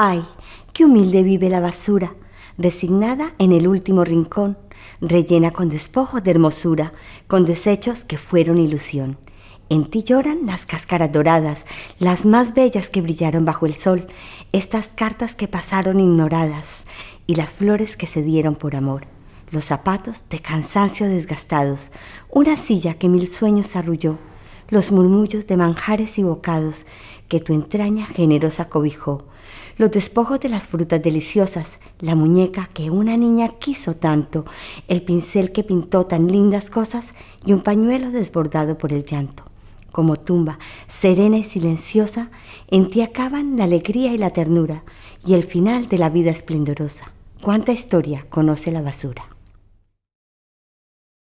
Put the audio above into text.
¡Ay! ¡Qué humilde vive la basura! Resignada en el último rincón, rellena con despojos de hermosura, con desechos que fueron ilusión. En ti lloran las cáscaras doradas, las más bellas que brillaron bajo el sol, estas cartas que pasaron ignoradas y las flores que se dieron por amor, los zapatos de cansancio desgastados, una silla que mil sueños arrulló, los murmullos de manjares y bocados que tu entraña generosa cobijó, los despojos de las frutas deliciosas, la muñeca que una niña quiso tanto, el pincel que pintó tan lindas cosas y un pañuelo desbordado por el llanto. Como tumba, serena y silenciosa, en ti acaban la alegría y la ternura y el final de la vida esplendorosa. ¿Cuánta historia conoce la basura?